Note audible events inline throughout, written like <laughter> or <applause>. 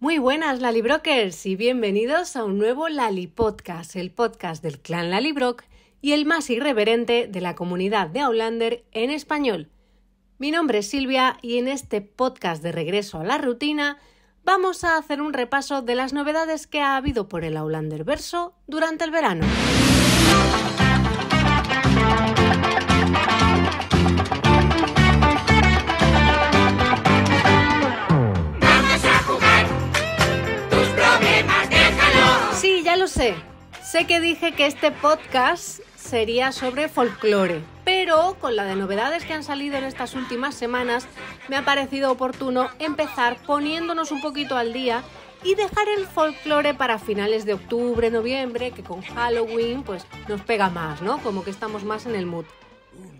Muy buenas Lalibrokers y bienvenidos a un nuevo Lali Podcast, el podcast del clan Lalibrock y el más irreverente de la comunidad de Outlander en español. Mi nombre es Silvia y en este podcast de regreso a la rutina vamos a hacer un repaso de las novedades que ha habido por el Outlander verso durante el verano. ya lo sé. Sé que dije que este podcast sería sobre folclore, pero con la de novedades que han salido en estas últimas semanas, me ha parecido oportuno empezar poniéndonos un poquito al día y dejar el folclore para finales de octubre, noviembre, que con Halloween pues nos pega más, ¿no? Como que estamos más en el mood.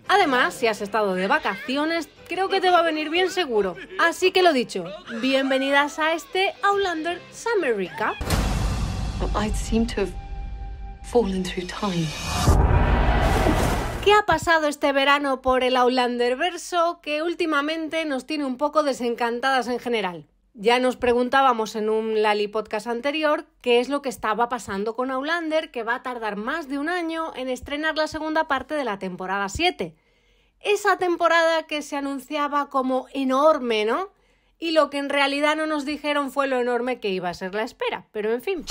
Además, si has estado de vacaciones, creo que te va a venir bien seguro. Así que lo dicho, bienvenidas a este Outlander Summer Recap. ¿Qué ha pasado este verano por el Outlander verso que últimamente nos tiene un poco desencantadas en general? Ya nos preguntábamos en un Lali podcast anterior qué es lo que estaba pasando con Outlander, que va a tardar más de un año en estrenar la segunda parte de la temporada 7. Esa temporada que se anunciaba como enorme, ¿no? y lo que en realidad no nos dijeron fue lo enorme que iba a ser la espera, pero en fin.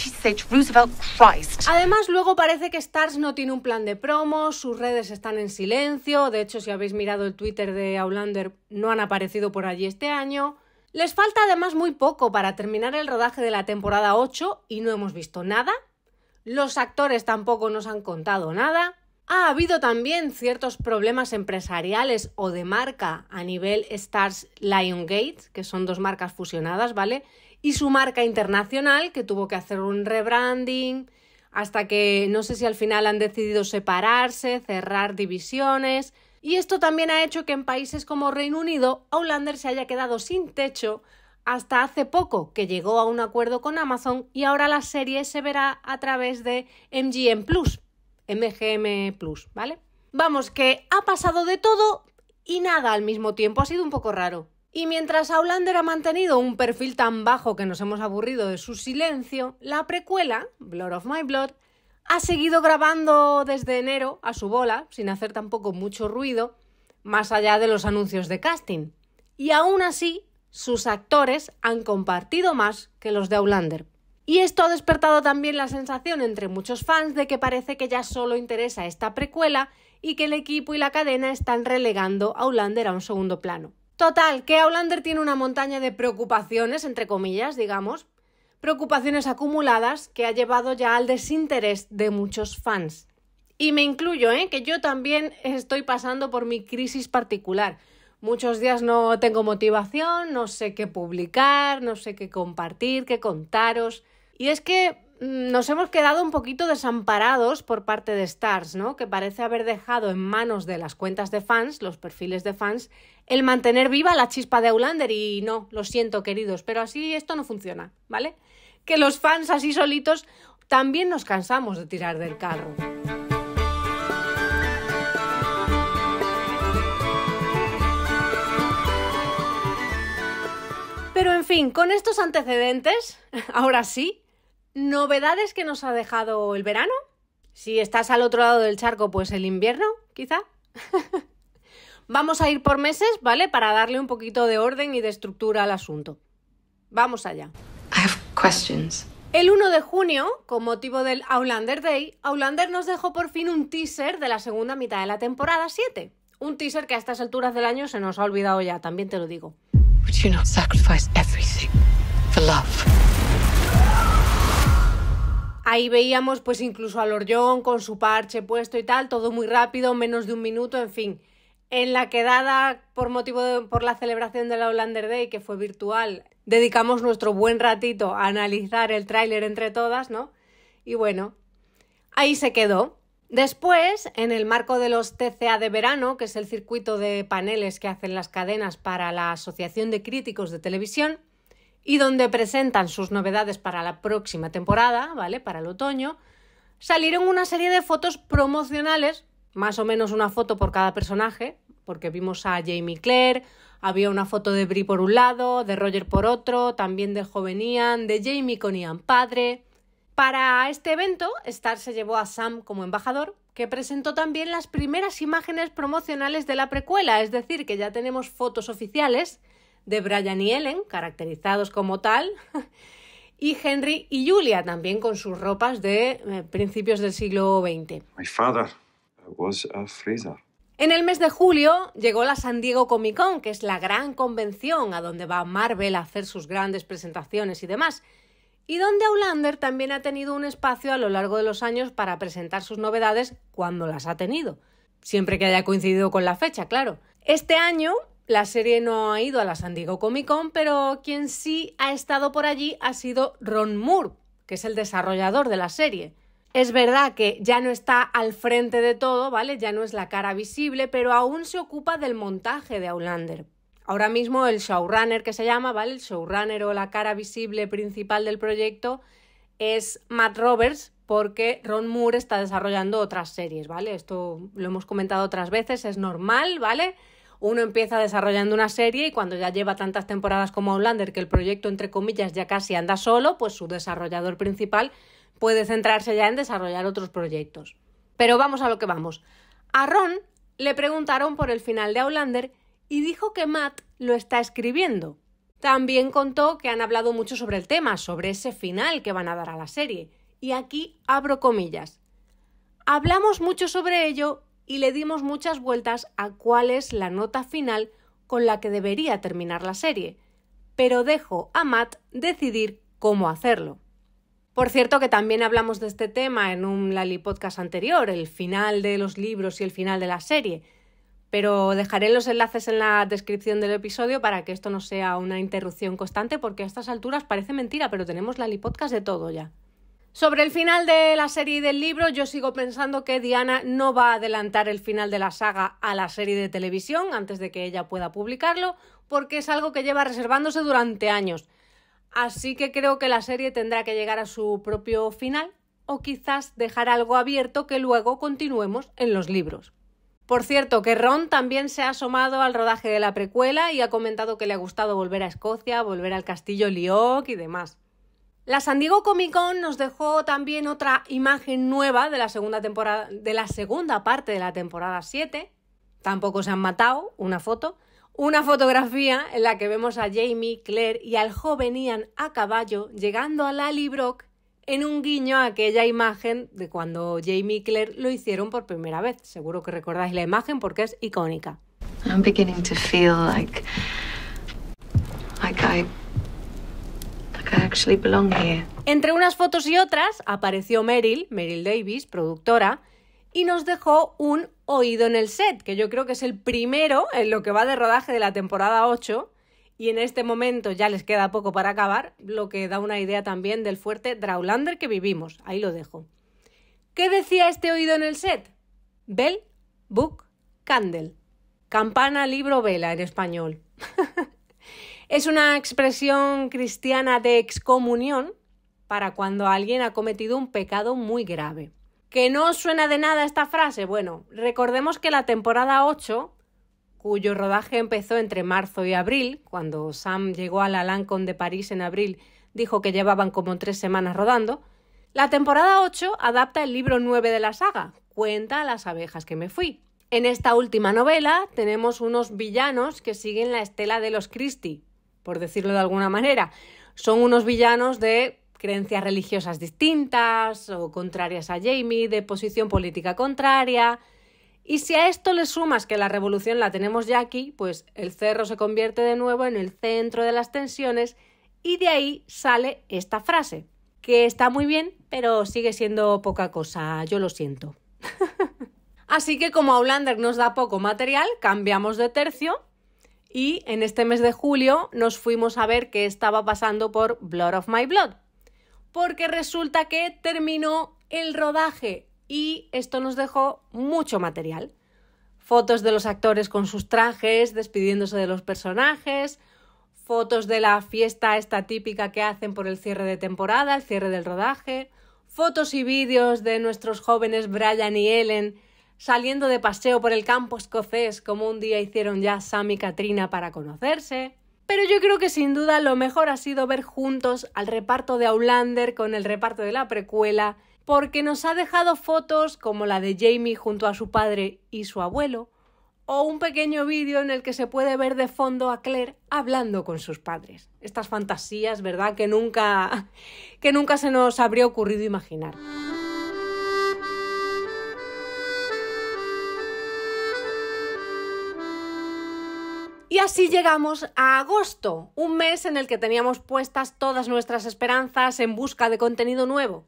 Además, luego parece que Stars no tiene un plan de promo, sus redes están en silencio, de hecho si habéis mirado el Twitter de Aulander no han aparecido por allí este año. Les falta además muy poco para terminar el rodaje de la temporada 8 y no hemos visto nada. Los actores tampoco nos han contado nada. Ha habido también ciertos problemas empresariales o de marca a nivel Stars Liongate, que son dos marcas fusionadas, ¿vale? Y su marca internacional, que tuvo que hacer un rebranding, hasta que no sé si al final han decidido separarse, cerrar divisiones. Y esto también ha hecho que en países como Reino Unido, Outlander se haya quedado sin techo hasta hace poco, que llegó a un acuerdo con Amazon y ahora la serie se verá a través de MGM Plus. MGM Plus, ¿vale? Vamos, que ha pasado de todo y nada al mismo tiempo, ha sido un poco raro. Y mientras Aulander ha mantenido un perfil tan bajo que nos hemos aburrido de su silencio, la precuela, Blood of My Blood, ha seguido grabando desde enero a su bola, sin hacer tampoco mucho ruido, más allá de los anuncios de casting. Y aún así, sus actores han compartido más que los de Aulander. Y esto ha despertado también la sensación entre muchos fans de que parece que ya solo interesa esta precuela y que el equipo y la cadena están relegando a Outlander a un segundo plano. Total, que Outlander tiene una montaña de preocupaciones, entre comillas, digamos, preocupaciones acumuladas que ha llevado ya al desinterés de muchos fans. Y me incluyo, ¿eh? que yo también estoy pasando por mi crisis particular. Muchos días no tengo motivación, no sé qué publicar, no sé qué compartir, qué contaros. Y es que mm, nos hemos quedado un poquito desamparados por parte de Stars, ¿no? Que parece haber dejado en manos de las cuentas de fans, los perfiles de fans, el mantener viva la chispa de Hollander y no, lo siento queridos, pero así esto no funciona, ¿vale? Que los fans así solitos también nos cansamos de tirar del carro. Pero en fin, con estos antecedentes, <laughs> ahora sí, novedades que nos ha dejado el verano. Si estás al otro lado del charco, pues el invierno, quizá. <laughs> Vamos a ir por meses, ¿vale? Para darle un poquito de orden y de estructura al asunto. Vamos allá. El 1 de junio, con motivo del Outlander Day, Outlander nos dejó por fin un teaser de la segunda mitad de la temporada 7. Un teaser que a estas alturas del año se nos ha olvidado ya, también te lo digo. sacrifice everything for Ahí veíamos pues incluso a Lorjón con su parche puesto y tal, todo muy rápido, menos de un minuto, en fin. En la quedada por motivo de, por la celebración de la Hollander Day, que fue virtual, dedicamos nuestro buen ratito a analizar el tráiler entre todas, ¿no? Y bueno, ahí se quedó. Después, en el marco de los TCA de verano, que es el circuito de paneles que hacen las cadenas para la Asociación de Críticos de Televisión, y donde presentan sus novedades para la próxima temporada, ¿vale? Para el otoño, salieron una serie de fotos promocionales, más o menos una foto por cada personaje, porque vimos a Jamie Claire, había una foto de Brie por un lado, de Roger por otro, también de joven Ian, de Jamie con Ian padre. Para este evento, Star se llevó a Sam como embajador, que presentó también las primeras imágenes promocionales de la precuela, es decir, que ya tenemos fotos oficiales de Brian y Ellen, caracterizados como tal, <laughs> y Henry y Julia, también con sus ropas de eh, principios del siglo XX. My father was a freezer. En el mes de julio llegó la San Diego Comic Con, que es la gran convención a donde va Marvel a hacer sus grandes presentaciones y demás, y donde Aulander también ha tenido un espacio a lo largo de los años para presentar sus novedades cuando las ha tenido, siempre que haya coincidido con la fecha, claro. Este año la serie no ha ido a la San Diego Comic Con, pero quien sí ha estado por allí ha sido Ron Moore, que es el desarrollador de la serie. Es verdad que ya no está al frente de todo, ¿vale? Ya no es la cara visible, pero aún se ocupa del montaje de Aulander. Ahora mismo el showrunner que se llama, ¿vale? El showrunner o la cara visible principal del proyecto es Matt Roberts, porque Ron Moore está desarrollando otras series, ¿vale? Esto lo hemos comentado otras veces, es normal, ¿vale? uno empieza desarrollando una serie y cuando ya lleva tantas temporadas como Outlander que el proyecto, entre comillas, ya casi anda solo, pues su desarrollador principal puede centrarse ya en desarrollar otros proyectos. Pero vamos a lo que vamos. A Ron le preguntaron por el final de Outlander y dijo que Matt lo está escribiendo. También contó que han hablado mucho sobre el tema, sobre ese final que van a dar a la serie. Y aquí abro comillas. Hablamos mucho sobre ello y le dimos muchas vueltas a cuál es la nota final con la que debería terminar la serie, pero dejo a Matt decidir cómo hacerlo. Por cierto que también hablamos de este tema en un Lali podcast anterior, el final de los libros y el final de la serie, pero dejaré los enlaces en la descripción del episodio para que esto no sea una interrupción constante porque a estas alturas parece mentira, pero tenemos Lali podcast de todo ya. Sobre el final de la serie y del libro, yo sigo pensando que Diana no va a adelantar el final de la saga a la serie de televisión antes de que ella pueda publicarlo, porque es algo que lleva reservándose durante años. Así que creo que la serie tendrá que llegar a su propio final o quizás dejar algo abierto que luego continuemos en los libros. Por cierto, que Ron también se ha asomado al rodaje de la precuela y ha comentado que le ha gustado volver a Escocia, volver al castillo Lyok y demás. La San Diego Comic Con nos dejó también otra imagen nueva de la segunda temporada, de la segunda parte de la temporada 7. Tampoco se han matado, una foto. Una fotografía en la que vemos a Jamie, Claire y al joven Ian a caballo llegando a Lally Brock en un guiño a aquella imagen de cuando Jamie y Claire lo hicieron por primera vez. Seguro que recordáis la imagen porque es icónica. I'm beginning to feel like I... Entre unas fotos y otras apareció Meryl, Meryl Davis, productora, y nos dejó un oído en el set, que yo creo que es el primero en lo que va de rodaje de la temporada 8, y en este momento ya les queda poco para acabar, lo que da una idea también del fuerte drawlander que vivimos. Ahí lo dejo. ¿Qué decía este oído en el set? Bell, book, candle. Campana, libro, vela en español. <laughs> Es una expresión cristiana de excomunión para cuando alguien ha cometido un pecado muy grave. ¿Que no suena de nada esta frase? Bueno, recordemos que la temporada 8, cuyo rodaje empezó entre marzo y abril, cuando Sam llegó a la Lancôme de París en abril, dijo que llevaban como tres semanas rodando, la temporada 8 adapta el libro 9 de la saga, Cuenta las abejas que me fui. En esta última novela tenemos unos villanos que siguen la estela de los Christie, por decirlo de alguna manera. Son unos villanos de creencias religiosas distintas o contrarias a Jamie, de posición política contraria. Y si a esto le sumas que la revolución la tenemos ya aquí, pues el cerro se convierte de nuevo en el centro de las tensiones y de ahí sale esta frase, que está muy bien, pero sigue siendo poca cosa, yo lo siento. <laughs> Así que como a nos da poco material, cambiamos de tercio y en este mes de julio nos fuimos a ver qué estaba pasando por Blood of My Blood. Porque resulta que terminó el rodaje y esto nos dejó mucho material. Fotos de los actores con sus trajes, despidiéndose de los personajes, fotos de la fiesta esta típica que hacen por el cierre de temporada, el cierre del rodaje, fotos y vídeos de nuestros jóvenes Brian y Ellen saliendo de paseo por el campo escocés como un día hicieron ya Sam y Katrina para conocerse. Pero yo creo que sin duda lo mejor ha sido ver juntos al reparto de Aulander con el reparto de la precuela, porque nos ha dejado fotos como la de Jamie junto a su padre y su abuelo, o un pequeño vídeo en el que se puede ver de fondo a Claire hablando con sus padres. Estas fantasías, ¿verdad?, que nunca, que nunca se nos habría ocurrido imaginar. Y así llegamos a agosto, un mes en el que teníamos puestas todas nuestras esperanzas en busca de contenido nuevo.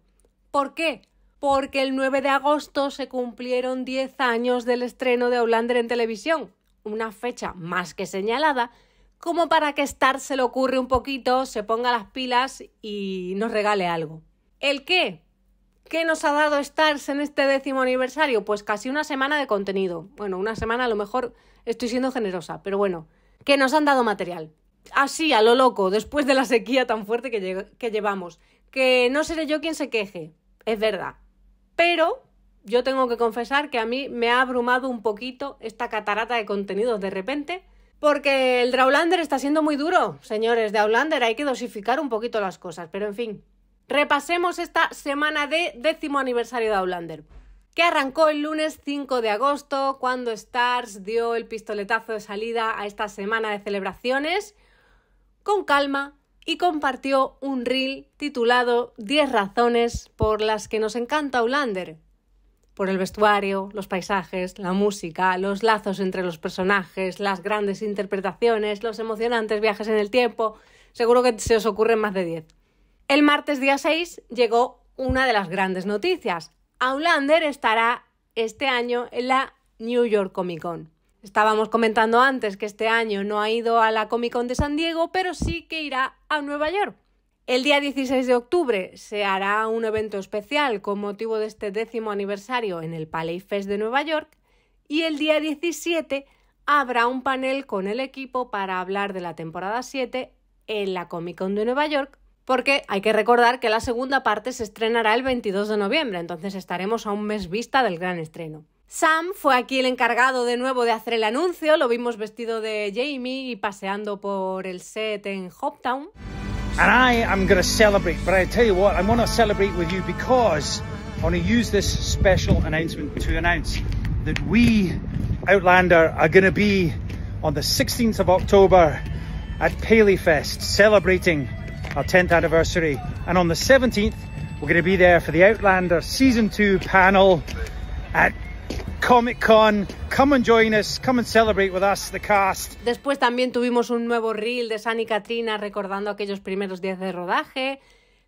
¿Por qué? Porque el 9 de agosto se cumplieron 10 años del estreno de Outlander en televisión, una fecha más que señalada, como para que Star se le ocurre un poquito, se ponga las pilas y nos regale algo. ¿El qué? ¿Qué nos ha dado Stars en este décimo aniversario? Pues casi una semana de contenido. Bueno, una semana a lo mejor estoy siendo generosa, pero bueno, que nos han dado material. Así, a lo loco, después de la sequía tan fuerte que, llevamos. Que no seré yo quien se queje, es verdad. Pero yo tengo que confesar que a mí me ha abrumado un poquito esta catarata de contenidos de repente. Porque el drawlander está siendo muy duro, señores de drawlander hay que dosificar un poquito las cosas, pero en fin, Repasemos esta semana de décimo aniversario de Outlander, que arrancó el lunes 5 de agosto, cuando Stars dio el pistoletazo de salida a esta semana de celebraciones, con calma y compartió un reel titulado 10 razones por las que nos encanta Outlander. Por el vestuario, los paisajes, la música, los lazos entre los personajes, las grandes interpretaciones, los emocionantes viajes en el tiempo. Seguro que se os ocurren más de 10. El martes día 6 llegó una de las grandes noticias. Outlander estará este año en la New York Comic Con. Estábamos comentando antes que este año no ha ido a la Comic Con de San Diego, pero sí que irá a Nueva York. El día 16 de octubre se hará un evento especial con motivo de este décimo aniversario en el Palais Fest de Nueva York y el día 17 habrá un panel con el equipo para hablar de la temporada 7 en la Comic Con de Nueva York porque hay que recordar que la segunda parte se estrenará el 22 de noviembre, entonces estaremos a un mes vista del gran estreno. Sam fue aquí el encargado de nuevo de hacer el anuncio, lo vimos vestido de Jamie y paseando por el set en Hoptown. And I am going to celebrate, but I tell you what, I want to celebrate with you because I want to use this special announcement to announce that we, Outlander, are going to be on the 16th of October at Paleyfest celebrating our 10th anniversary. And on the 17th, we're going to be there for the Outlander Season 2 panel at Comic Con. Come and join us, come and celebrate with us, the cast. Después también tuvimos un nuevo reel de San y Katrina recordando aquellos primeros días de rodaje,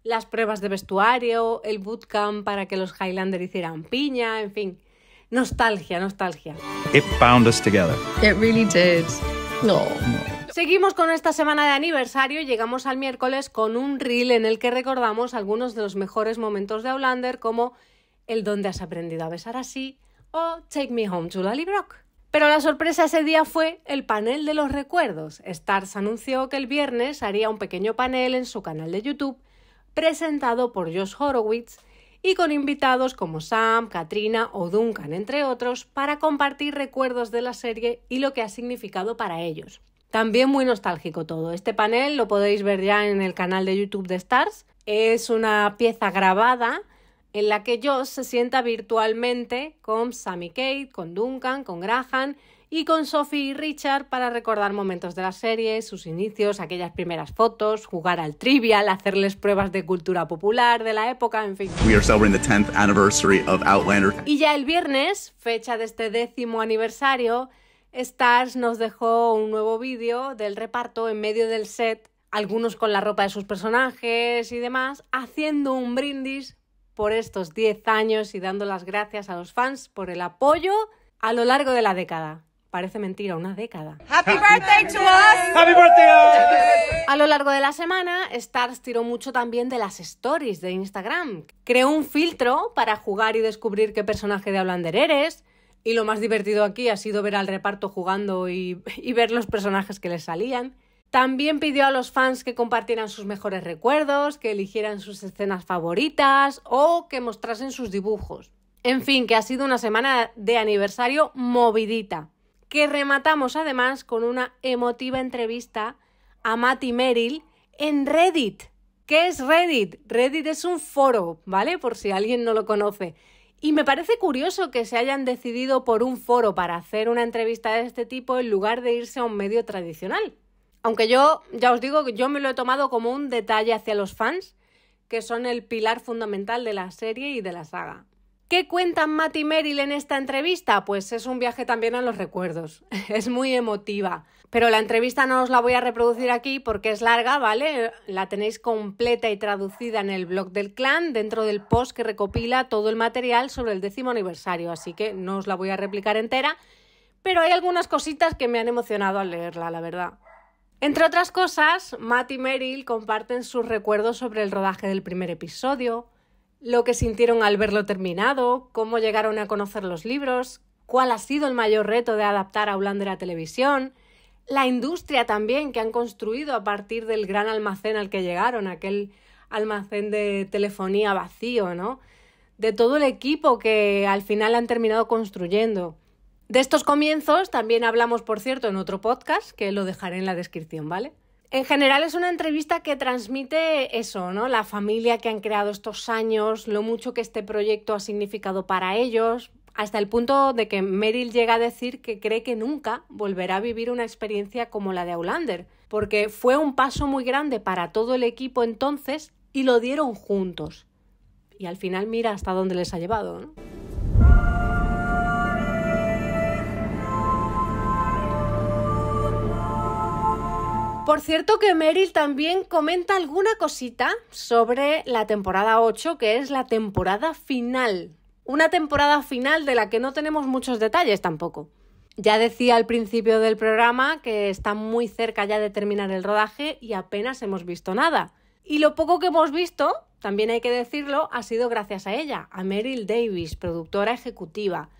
las pruebas de vestuario, el bootcamp para que los Highlander hicieran piña, en fin. Nostalgia, nostalgia. It bound us together. It really did. No. no. Seguimos con esta semana de aniversario y llegamos al miércoles con un reel en el que recordamos algunos de los mejores momentos de Outlander como el donde has aprendido a besar así o Take Me Home to Lally Brock. Pero la sorpresa ese día fue el panel de los recuerdos. Stars anunció que el viernes haría un pequeño panel en su canal de YouTube presentado por Josh Horowitz y con invitados como Sam, Katrina o Duncan, entre otros, para compartir recuerdos de la serie y lo que ha significado para ellos. También muy nostálgico todo. Este panel lo podéis ver ya en el canal de YouTube de Stars. Es una pieza grabada en la que yo se sienta virtualmente con Sammy Kate, con Duncan, con Graham y con Sophie y Richard para recordar momentos de la serie, sus inicios, aquellas primeras fotos, jugar al trivial, hacerles pruebas de cultura popular de la época, en fin. We are the 10th anniversary of Outlander. Y ya el viernes, fecha de este décimo aniversario, Stars nos dejó un nuevo vídeo del reparto en medio del set, algunos con la ropa de sus personajes y demás, haciendo un brindis por estos 10 años y dando las gracias a los fans por el apoyo a lo largo de la década. Parece mentira, una década. Happy birthday to us. Happy birthday. <laughs> A lo largo de la semana, Stars tiró mucho también de las stories de Instagram. Creó un filtro para jugar y descubrir qué personaje de Hablander eres y lo más divertido aquí ha sido ver al reparto jugando y, ver los personajes que le salían. También pidió a los fans que compartieran sus mejores recuerdos, que eligieran sus escenas favoritas o que mostrasen sus dibujos. En fin, que ha sido una semana de aniversario movidita, que rematamos además con una emotiva entrevista a y Merrill en Reddit. ¿Qué es Reddit? Reddit es un foro, ¿vale? Por si alguien no lo conoce. Y me parece curioso que se hayan decidido por un foro para hacer una entrevista de este tipo en lugar de irse a un medio tradicional. Aunque yo, ya os digo, yo me lo he tomado como un detalle hacia los fans, que son el pilar fundamental de la serie y de la saga. ¿Qué cuentan Matt y Meryl en esta entrevista? Pues es un viaje también a los recuerdos. <laughs> Es muy emotiva. Pero la entrevista no os la voy a reproducir aquí porque es larga, ¿vale? La tenéis completa y traducida en el blog del clan dentro del post que recopila todo el material sobre el décimo aniversario, así que no os la voy a replicar entera, pero hay algunas cositas que me han emocionado al leerla, la verdad. Entre otras cosas, Matt y Meryl comparten sus recuerdos sobre el rodaje del primer episodio, lo que sintieron al verlo terminado, cómo llegaron a conocer los libros, cuál ha sido el mayor reto de adaptar a de la televisión, la industria también que han construido a partir del gran almacén al que llegaron, aquel almacén de telefonía vacío, ¿no? De todo el equipo que al final han terminado construyendo. De estos comienzos también hablamos, por cierto, en otro podcast, que lo dejaré en la descripción, ¿vale? En general es una entrevista que transmite eso, ¿no? La familia que han creado estos años, lo mucho que este proyecto ha significado para ellos, hasta el punto de que Meryl llega a decir que cree que nunca volverá a vivir una experiencia como la de Aulander, porque fue un paso muy grande para todo el equipo entonces y lo dieron juntos. Y al final mira hasta dónde les ha llevado. Por cierto que Meryl también comenta alguna cosita sobre la temporada 8, que es la temporada final una temporada final de la que no tenemos muchos detalles tampoco. Ya decía al principio del programa que está muy cerca ya de terminar el rodaje y apenas hemos visto nada. Y lo poco que hemos visto, también hay que decirlo, ha sido gracias a ella, a Meryl Davis, productora ejecutiva.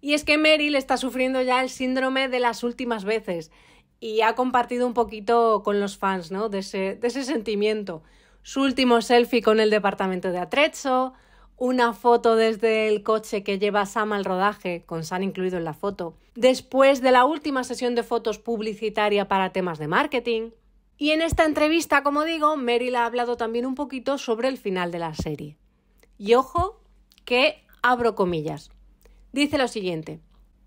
Y es que Meryl está sufriendo ya el síndrome de las últimas veces y ha compartido un poquito con los fans, ¿no? De ese, sentimiento. Su último selfie con el departamento de Atrezzo una foto desde el coche que lleva Sam al rodaje, con Sam incluido en la foto, después de la última sesión de fotos publicitaria para temas de marketing. Y en esta entrevista, como digo, Meryl ha hablado también un poquito sobre el final de la serie. Y ojo, que abro comillas. Dice lo siguiente.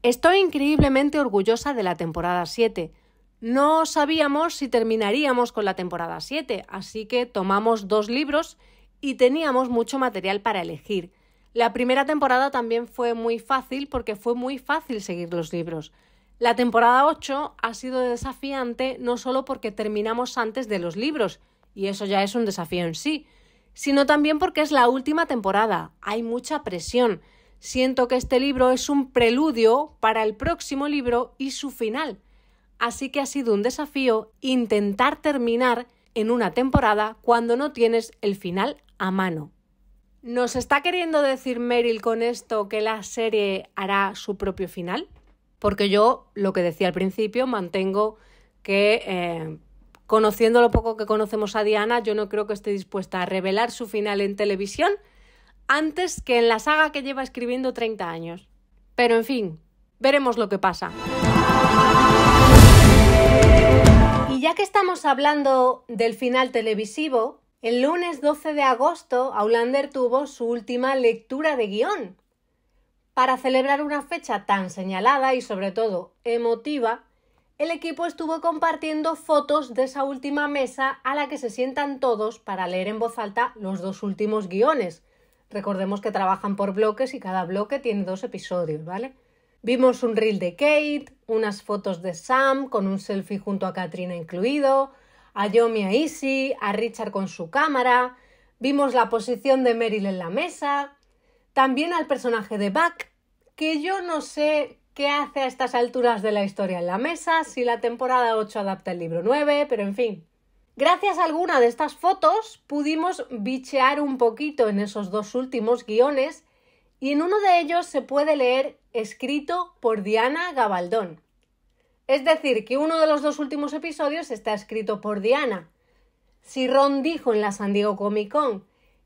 Estoy increíblemente orgullosa de la temporada 7. No sabíamos si terminaríamos con la temporada 7, así que tomamos dos libros y teníamos mucho material para elegir. La primera temporada también fue muy fácil porque fue muy fácil seguir los libros. La temporada 8 ha sido desafiante no solo porque terminamos antes de los libros, y eso ya es un desafío en sí, sino también porque es la última temporada. Hay mucha presión. Siento que este libro es un preludio para el próximo libro y su final. Así que ha sido un desafío intentar terminar en una temporada cuando no tienes el final a mano. ¿Nos está queriendo decir Meryl con esto que la serie hará su propio final? Porque yo, lo que decía al principio, mantengo que, eh, conociendo lo poco que conocemos a Diana, yo no creo que esté dispuesta a revelar su final en televisión antes que en la saga que lleva escribiendo 30 años. Pero en fin, veremos lo que pasa. Y ya que estamos hablando del final televisivo, el lunes 12 de agosto, Aulander tuvo su última lectura de guión. Para celebrar una fecha tan señalada y sobre todo emotiva, el equipo estuvo compartiendo fotos de esa última mesa a la que se sientan todos para leer en voz alta los dos últimos guiones. Recordemos que trabajan por bloques y cada bloque tiene dos episodios, ¿vale? Vimos un reel de Kate, unas fotos de Sam con un selfie junto a Katrina incluido, a Yomi a Richard con su cámara, vimos la posición de Meryl en la mesa, también al personaje de Buck, que yo no sé qué hace a estas alturas de la historia en la mesa, si la temporada 8 adapta el libro 9, pero en fin. Gracias a alguna de estas fotos pudimos bichear un poquito en esos dos últimos guiones y en uno de ellos se puede leer escrito por Diana Gabaldón. Es decir, que uno de los dos últimos episodios está escrito por Diana. Si Ron dijo en la San Diego Comic Con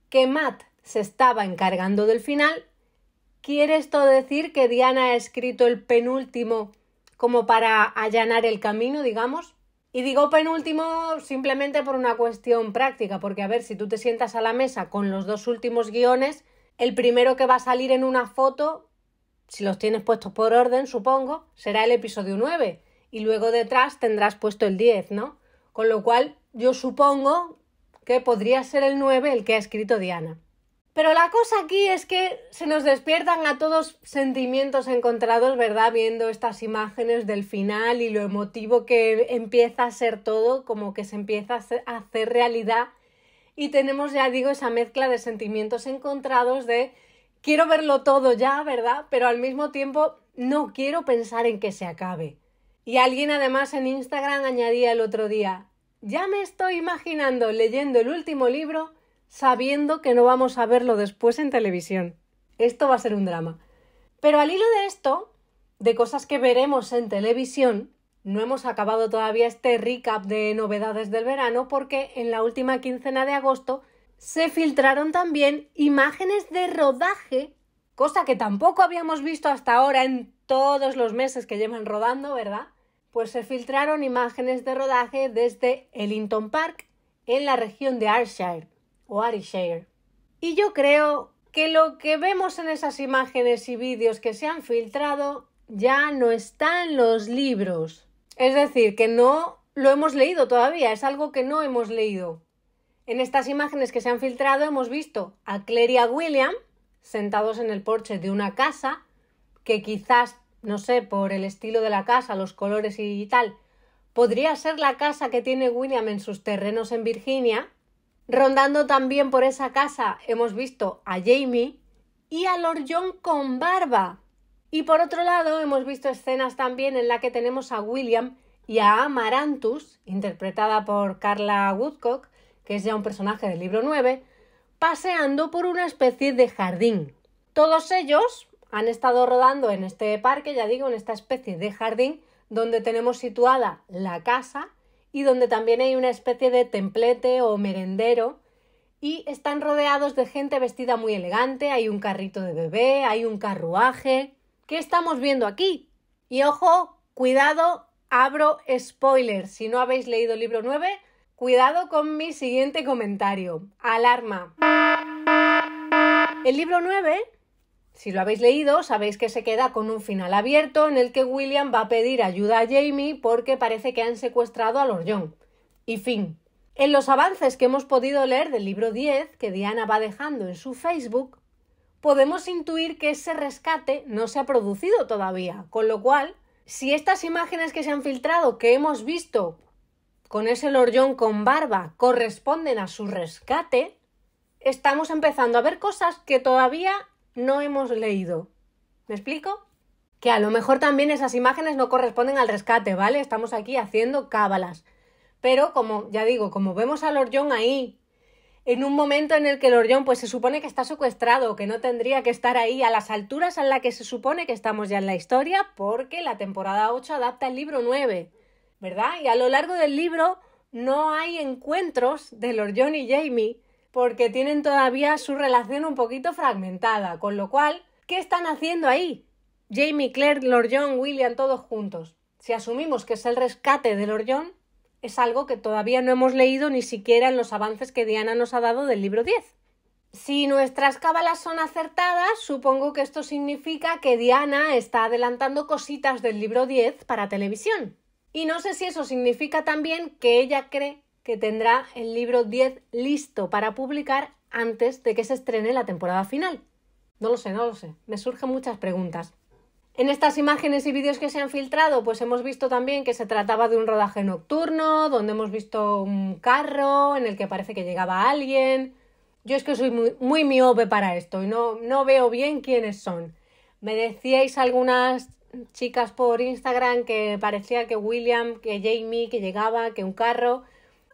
que Matt se estaba encargando del final, ¿quiere esto decir que Diana ha escrito el penúltimo como para allanar el camino, digamos? Y digo penúltimo simplemente por una cuestión práctica, porque a ver, si tú te sientas a la mesa con los dos últimos guiones, el primero que va a salir en una foto, si los tienes puestos por orden, supongo, será el episodio 9 y luego detrás tendrás puesto el 10, ¿no? Con lo cual yo supongo que podría ser el 9 el que ha escrito Diana. Pero la cosa aquí es que se nos despiertan a todos sentimientos encontrados, ¿verdad? Viendo estas imágenes del final y lo emotivo que empieza a ser todo, como que se empieza a hacer realidad. Y tenemos, ya digo, esa mezcla de sentimientos encontrados de quiero verlo todo ya, ¿verdad? Pero al mismo tiempo no quiero pensar en que se acabe. Y alguien además en Instagram añadía el otro día, ya me estoy imaginando leyendo el último libro sabiendo que no vamos a verlo después en televisión. Esto va a ser un drama. Pero al hilo de esto, de cosas que veremos en televisión, no hemos acabado todavía este recap de novedades del verano porque en la última quincena de agosto se filtraron también imágenes de rodaje, cosa que tampoco habíamos visto hasta ahora en todos los meses que llevan rodando, ¿verdad? pues se filtraron imágenes de rodaje desde Ellington Park en la región de Ayrshire o Ayrshire. Y yo creo que lo que vemos en esas imágenes y vídeos que se han filtrado ya no está en los libros. Es decir, que no lo hemos leído todavía, es algo que no hemos leído. En estas imágenes que se han filtrado hemos visto a Claire y a William sentados en el porche de una casa que quizás no sé, por el estilo de la casa, los colores y tal, podría ser la casa que tiene William en sus terrenos en Virginia. Rondando también por esa casa hemos visto a Jamie y a Lord John con barba. Y por otro lado hemos visto escenas también en la que tenemos a William y a Amarantus, interpretada por Carla Woodcock, que es ya un personaje del libro 9, paseando por una especie de jardín. Todos ellos han estado rodando en este parque, ya digo, en esta especie de jardín donde tenemos situada la casa y donde también hay una especie de templete o merendero y están rodeados de gente vestida muy elegante, hay un carrito de bebé, hay un carruaje. ¿Qué estamos viendo aquí? Y ojo, cuidado, abro spoiler. Si no habéis leído el libro 9, cuidado con mi siguiente comentario. Alarma. El libro 9 si lo habéis leído, sabéis que se queda con un final abierto en el que William va a pedir ayuda a Jamie porque parece que han secuestrado al Lord Y fin. En los avances que hemos podido leer del libro 10 que Diana va dejando en su Facebook, podemos intuir que ese rescate no se ha producido todavía, con lo cual, si estas imágenes que se han filtrado, que hemos visto con ese Lord con barba, corresponden a su rescate, estamos empezando a ver cosas que todavía no hemos leído. ¿Me explico? Que a lo mejor también esas imágenes no corresponden al rescate, ¿vale? Estamos aquí haciendo cábalas. Pero como ya digo, como vemos a Lord John ahí, en un momento en el que Lord John pues se supone que está secuestrado, que no tendría que estar ahí a las alturas a las que se supone que estamos ya en la historia, porque la temporada 8 adapta el libro 9, ¿verdad? Y a lo largo del libro no hay encuentros de Lord John y Jamie porque tienen todavía su relación un poquito fragmentada, con lo cual, ¿qué están haciendo ahí? Jamie, Claire, Lord John, William, todos juntos. Si asumimos que es el rescate de Lord John, es algo que todavía no hemos leído ni siquiera en los avances que Diana nos ha dado del libro 10. Si nuestras cábalas son acertadas, supongo que esto significa que Diana está adelantando cositas del libro 10 para televisión. Y no sé si eso significa también que ella cree que tendrá el libro 10 listo para publicar antes de que se estrene la temporada final. No lo sé, no lo sé. Me surgen muchas preguntas. En estas imágenes y vídeos que se han filtrado, pues hemos visto también que se trataba de un rodaje nocturno, donde hemos visto un carro en el que parece que llegaba alguien. Yo es que soy muy, muy miope para esto y no, no veo bien quiénes son. Me decíais algunas chicas por Instagram que parecía que William, que Jamie, que llegaba, que un carro.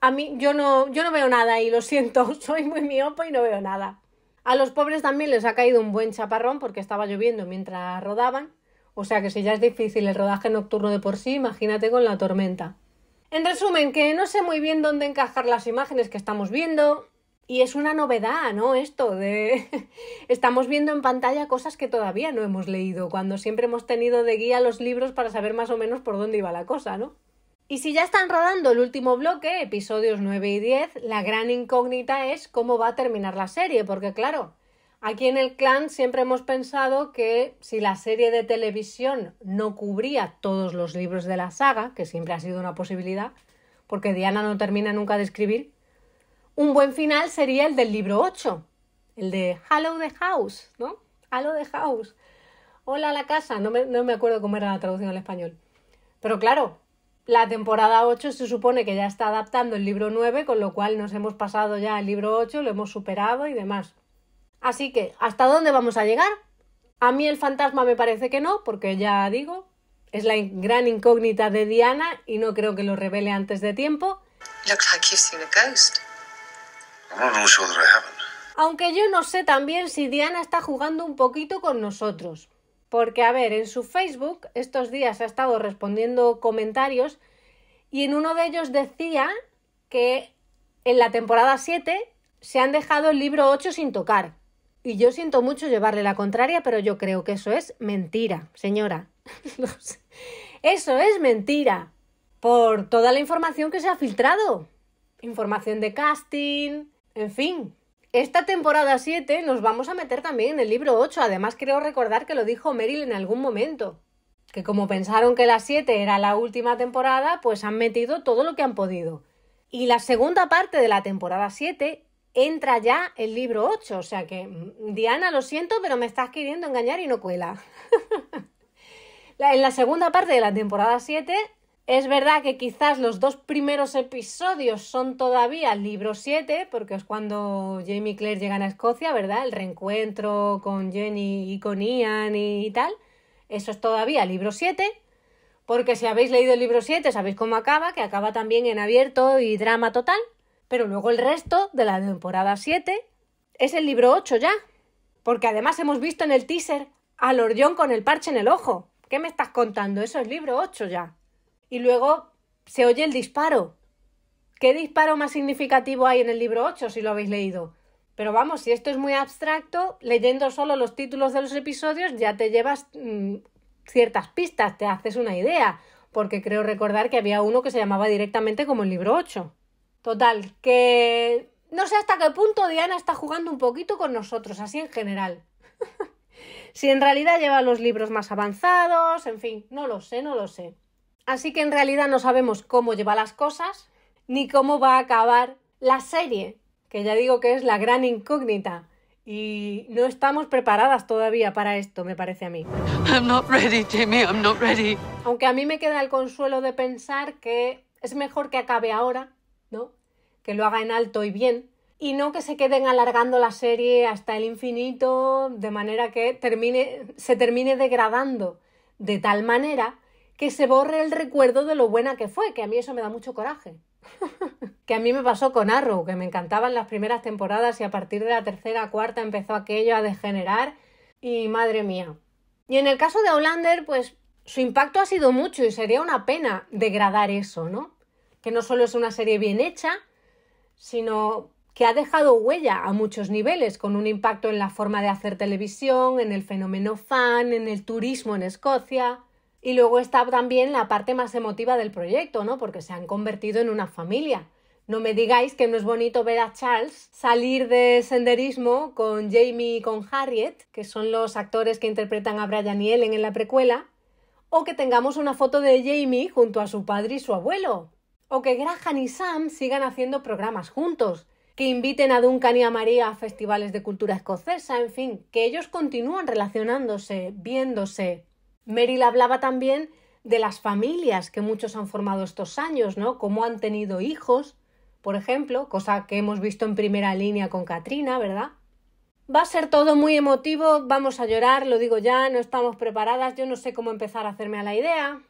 A mí yo no, yo no veo nada y lo siento, <laughs> soy muy miopo y no veo nada. A los pobres también les ha caído un buen chaparrón porque estaba lloviendo mientras rodaban, o sea que si ya es difícil el rodaje nocturno de por sí, imagínate con la tormenta. En resumen, que no sé muy bien dónde encajar las imágenes que estamos viendo, y es una novedad, ¿no? Esto de... <laughs> Estamos viendo en pantalla cosas que todavía no hemos leído, cuando siempre hemos tenido de guía los libros para saber más o menos por dónde iba la cosa, ¿no? Y si ya están rodando el último bloque, episodios 9 y 10, la gran incógnita es cómo va a terminar la serie, porque claro, aquí en el clan siempre hemos pensado que si la serie de televisión no cubría todos los libros de la saga, que siempre ha sido una posibilidad, porque Diana no termina nunca de escribir, un buen final sería el del libro 8, el de Hello the House, ¿no? Hello the House. Hola la casa, no me acuerdo cómo era la traducción al español. Pero claro, la temporada 8 se supone que ya está adaptando el libro 9, con lo cual nos hemos pasado ya al libro 8, lo hemos superado y demás. Así que, ¿hasta dónde vamos a llegar? A mí el fantasma me parece que no, porque ya digo, es la gran incógnita de Diana y no creo que lo revele antes de tiempo. Aunque yo no sé también si Diana está jugando un poquito con nosotros. Porque, a ver, en su Facebook estos días ha estado respondiendo comentarios y en uno de ellos decía que en la temporada 7 se han dejado el libro 8 sin tocar. Y yo siento mucho llevarle la contraria, pero yo creo que eso es mentira, señora. <laughs> eso es mentira. Por toda la información que se ha filtrado. Información de casting, en fin, esta temporada 7 nos vamos a meter también en el libro 8. Además, creo recordar que lo dijo Meryl en algún momento. Que como pensaron que la 7 era la última temporada, pues han metido todo lo que han podido. Y la segunda parte de la temporada 7 entra ya el libro 8. O sea que, mm, Diana, lo siento, pero me estás queriendo engañar y no cuela. <laughs> en la segunda parte de la temporada 7 es verdad que quizás los dos primeros episodios son todavía libro 7, porque es cuando Jamie y Claire llegan a Escocia, ¿verdad? El reencuentro con Jenny y con Ian y tal. Eso es todavía libro 7, porque si habéis leído el libro 7 sabéis cómo acaba, que acaba también en abierto y drama total. Pero luego el resto de la temporada 7 es el libro 8 ya, porque además hemos visto en el teaser a Lord con el parche en el ojo. ¿Qué me estás contando? Eso es libro 8 ya y luego se oye el disparo. ¿Qué disparo más significativo hay en el libro 8 si lo habéis leído? Pero vamos, si esto es muy abstracto, leyendo solo los títulos de los episodios ya te llevas mm, ciertas pistas, te haces una idea, porque creo recordar que había uno que se llamaba directamente como el libro 8. Total, que no sé hasta qué punto Diana está jugando un poquito con nosotros, así en general. <laughs> si en realidad lleva los libros más avanzados, en fin, no lo sé, no lo sé. Así que en realidad no sabemos cómo lleva las cosas ni cómo va a acabar la serie, que ya digo que es la gran incógnita. Y no estamos preparadas todavía para esto, me parece a mí. I'm not ready, Jamie, I'm not ready. Aunque a mí me queda el consuelo de pensar que es mejor que acabe ahora, ¿no? Que lo haga en alto y bien, y no que se queden alargando la serie hasta el infinito, de manera que termine, se termine degradando de tal manera que se borre el recuerdo de lo buena que fue, que a mí eso me da mucho coraje. <laughs> que a mí me pasó con Arrow, que me encantaban las primeras temporadas y a partir de la tercera, cuarta empezó aquello a degenerar y madre mía. Y en el caso de Outlander, pues su impacto ha sido mucho y sería una pena degradar eso, ¿no? Que no solo es una serie bien hecha, sino que ha dejado huella a muchos niveles, con un impacto en la forma de hacer televisión, en el fenómeno fan, en el turismo en Escocia. Y luego está también la parte más emotiva del proyecto, ¿no? Porque se han convertido en una familia. No me digáis que no es bonito ver a Charles salir de senderismo con Jamie y con Harriet, que son los actores que interpretan a Brian y Ellen en la precuela, o que tengamos una foto de Jamie junto a su padre y su abuelo, o que Graham y Sam sigan haciendo programas juntos, que inviten a Duncan y a María a festivales de cultura escocesa, en fin, que ellos continúan relacionándose, viéndose, Meryl hablaba también de las familias que muchos han formado estos años, ¿no? Cómo han tenido hijos, por ejemplo, cosa que hemos visto en primera línea con Katrina, ¿verdad? Va a ser todo muy emotivo, vamos a llorar, lo digo ya, no estamos preparadas, yo no sé cómo empezar a hacerme a la idea.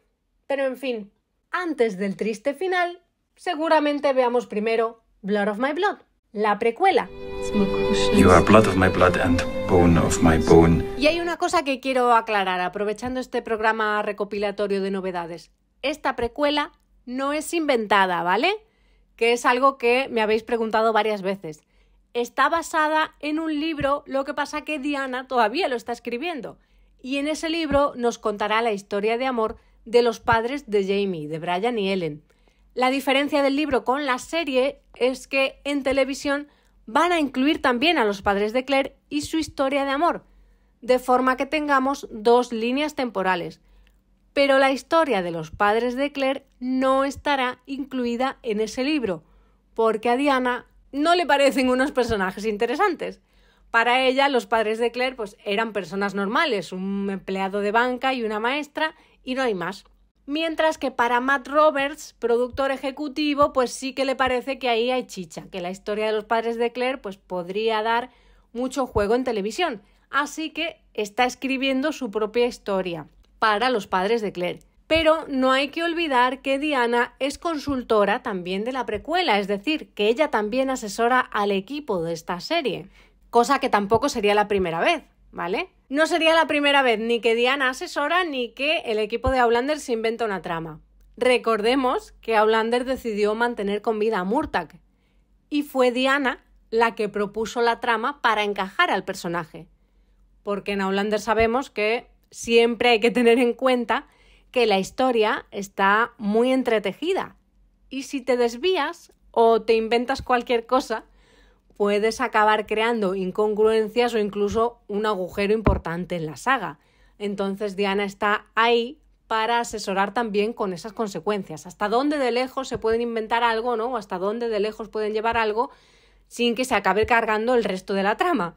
Pero en fin, antes del triste final, seguramente veamos primero Blood of My Blood, la precuela. Y hay una cosa que quiero aclarar, aprovechando este programa recopilatorio de novedades. Esta precuela no es inventada, ¿vale? Que es algo que me habéis preguntado varias veces. Está basada en un libro, lo que pasa que Diana todavía lo está escribiendo. Y en ese libro nos contará la historia de amor de los padres de Jamie, de Brian y Ellen. La diferencia del libro con la serie es que en televisión van a incluir también a los padres de Claire y su historia de amor, de forma que tengamos dos líneas temporales. Pero la historia de los padres de Claire no estará incluida en ese libro, porque a Diana no le parecen unos personajes interesantes. Para ella, los padres de Claire pues, eran personas normales, un empleado de banca y una maestra, y no hay más. Mientras que para Matt Roberts, productor ejecutivo, pues sí que le parece que ahí hay chicha, que la historia de los padres de Claire pues podría dar mucho juego en televisión. Así que está escribiendo su propia historia para los padres de Claire. Pero no hay que olvidar que Diana es consultora también de la precuela, es decir, que ella también asesora al equipo de esta serie, cosa que tampoco sería la primera vez. ¿vale? No sería la primera vez ni que Diana asesora ni que el equipo de Aulander se inventa una trama. Recordemos que Aulander decidió mantener con vida a Murtak. y fue Diana la que propuso la trama para encajar al personaje. Porque en Aulander sabemos que siempre hay que tener en cuenta que la historia está muy entretejida y si te desvías o te inventas cualquier cosa, puedes acabar creando incongruencias o incluso un agujero importante en la saga. Entonces Diana está ahí para asesorar también con esas consecuencias. Hasta dónde de lejos se pueden inventar algo, ¿no? O hasta dónde de lejos pueden llevar algo sin que se acabe cargando el resto de la trama.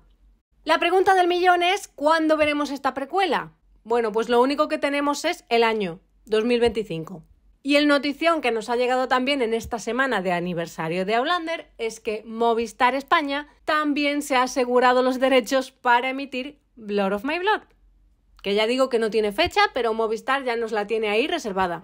La pregunta del millón es, ¿cuándo veremos esta precuela? Bueno, pues lo único que tenemos es el año 2025. Y el notición que nos ha llegado también en esta semana de aniversario de Outlander es que Movistar España también se ha asegurado los derechos para emitir Blood of My Blood. Que ya digo que no tiene fecha, pero Movistar ya nos la tiene ahí reservada.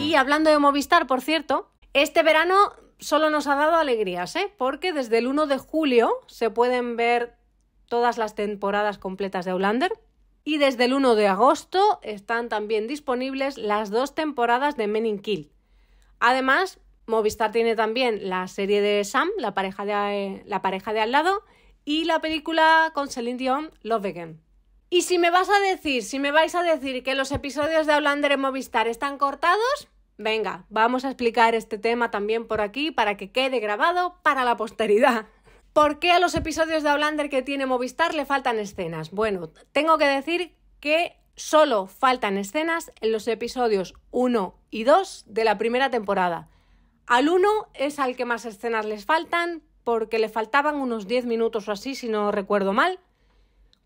Y hablando de Movistar, por cierto, este verano solo nos ha dado alegrías, ¿eh? porque desde el 1 de julio se pueden ver todas las temporadas completas de Outlander. Y desde el 1 de agosto están también disponibles las dos temporadas de Men in Kill. Además, Movistar tiene también la serie de Sam, la pareja de, la pareja de al lado, y la película con Celine Dion, Love Again. Y si me vas a decir, si me vais a decir que los episodios de Outlander en Movistar están cortados, venga, vamos a explicar este tema también por aquí para que quede grabado para la posteridad. ¿Por qué a los episodios de Outlander que tiene Movistar le faltan escenas? Bueno, tengo que decir que solo faltan escenas en los episodios 1 y 2 de la primera temporada. Al 1 es al que más escenas les faltan porque le faltaban unos 10 minutos o así, si no recuerdo mal.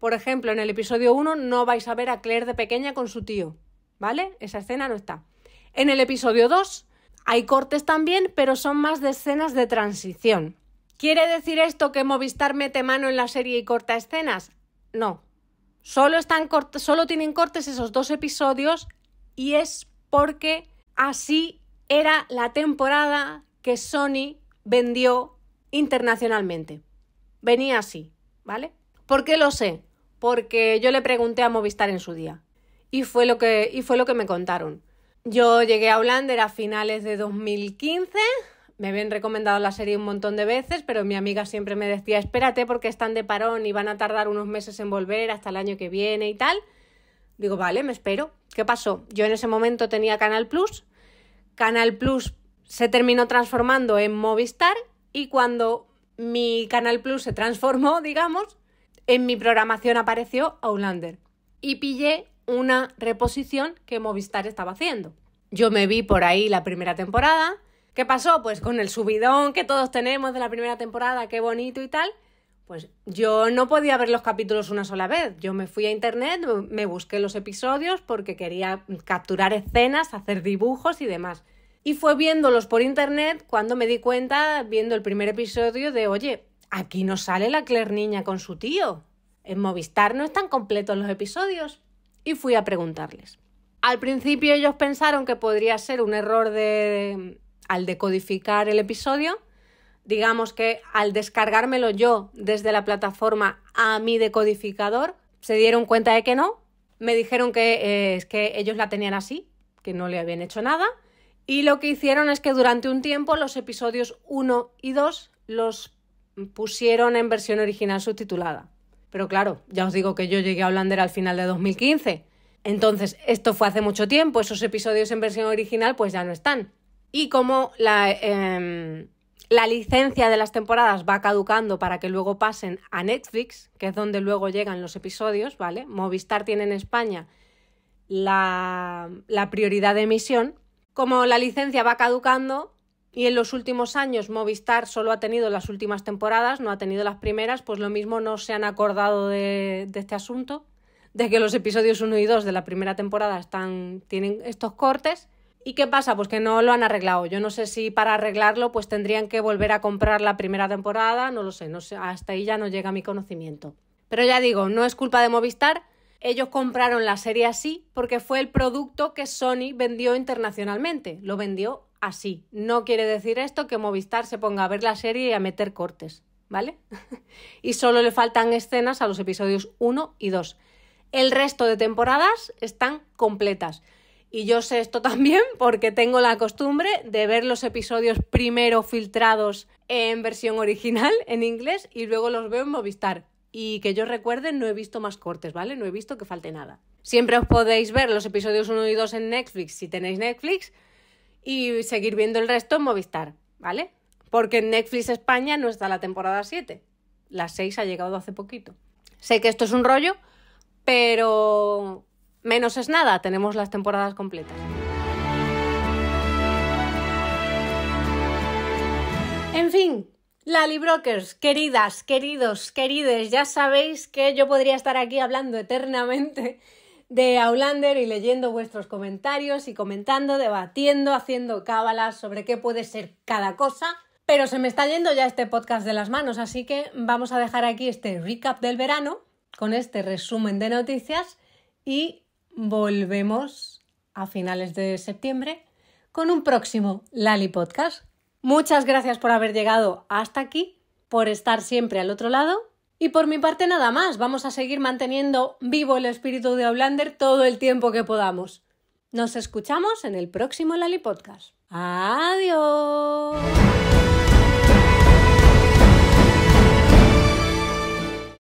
Por ejemplo, en el episodio 1 no vais a ver a Claire de pequeña con su tío, ¿vale? Esa escena no está. En el episodio 2 hay cortes también, pero son más de escenas de transición. ¿Quiere decir esto que Movistar mete mano en la serie y corta escenas? No. Solo, están solo tienen cortes esos dos episodios y es porque así era la temporada que Sony vendió internacionalmente. Venía así, ¿vale? ¿Por qué lo sé? Porque yo le pregunté a Movistar en su día y fue lo que, y fue lo que me contaron. Yo llegué a Holanda a finales de 2015 me habían recomendado la serie un montón de veces, pero mi amiga siempre me decía, espérate porque están de parón y van a tardar unos meses en volver hasta el año que viene y tal. Digo, vale, me espero. ¿Qué pasó? Yo en ese momento tenía Canal Plus. Canal Plus se terminó transformando en Movistar y cuando mi Canal Plus se transformó, digamos, en mi programación apareció Outlander. Y pillé una reposición que Movistar estaba haciendo. Yo me vi por ahí la primera temporada, ¿Qué pasó? Pues con el subidón que todos tenemos de la primera temporada, qué bonito y tal. Pues yo no podía ver los capítulos una sola vez. Yo me fui a internet, me busqué los episodios porque quería capturar escenas, hacer dibujos y demás. Y fue viéndolos por internet cuando me di cuenta, viendo el primer episodio, de oye, aquí no sale la Claire niña con su tío. En Movistar no están completos los episodios. Y fui a preguntarles. Al principio ellos pensaron que podría ser un error de, al decodificar el episodio, digamos que al descargármelo yo desde la plataforma a mi decodificador, se dieron cuenta de que no, me dijeron que eh, es que ellos la tenían así, que no le habían hecho nada, y lo que hicieron es que durante un tiempo los episodios 1 y 2 los pusieron en versión original subtitulada. Pero claro, ya os digo que yo llegué a Holander al final de 2015. Entonces, esto fue hace mucho tiempo, esos episodios en versión original pues ya no están y como la, em, la licencia de las temporadas va caducando para que luego pasen a Netflix, que es donde luego llegan los episodios, ¿vale? Movistar tiene en España la, prioridad de emisión. Como la licencia va caducando, y en los últimos años Movistar solo ha tenido las últimas temporadas, no ha tenido las primeras, pues lo mismo no se han acordado de, este asunto, de que los episodios 1 y 2 de la primera temporada están, tienen estos cortes ¿Y qué pasa? Pues que no lo han arreglado. Yo no sé si para arreglarlo pues tendrían que volver a comprar la primera temporada, no lo sé, no sé, hasta ahí ya no llega mi conocimiento. Pero ya digo, no es culpa de Movistar, ellos compraron la serie así porque fue el producto que Sony vendió internacionalmente, lo vendió así. No quiere decir esto que Movistar se ponga a ver la serie y a meter cortes, ¿vale? <laughs> y solo le faltan escenas a los episodios 1 y 2. El resto de temporadas están completas. Y yo sé esto <laughs> también porque tengo la costumbre de ver los episodios primero filtrados en versión original, en inglés, y luego los veo en Movistar. Y que yo recuerde, no he visto más cortes, ¿vale? No he visto que falte nada. Siempre os podéis ver los episodios 1 y 2 en Netflix si tenéis Netflix y seguir viendo el resto en Movistar, ¿vale? Porque en Netflix España no está la temporada 7. La 6 ha llegado hace poquito. Sé que esto es un rollo, pero Menos es nada, tenemos las temporadas completas. En fin, Lali Brokers, queridas, queridos, querides, ya sabéis que yo podría estar aquí hablando eternamente de Aulander y leyendo vuestros comentarios y comentando, debatiendo, haciendo cábalas sobre qué puede ser cada cosa. Pero se me está yendo ya este podcast de las manos, así que vamos a dejar aquí este recap del verano con este resumen de noticias y volvemos a finales de septiembre con un próximo Lali Podcast. Muchas gracias por haber llegado hasta aquí, por estar siempre al otro lado. Y por mi parte nada más, vamos a seguir manteniendo vivo el espíritu de Oblander todo el tiempo que podamos. Nos escuchamos en el próximo Lali Podcast. Adiós.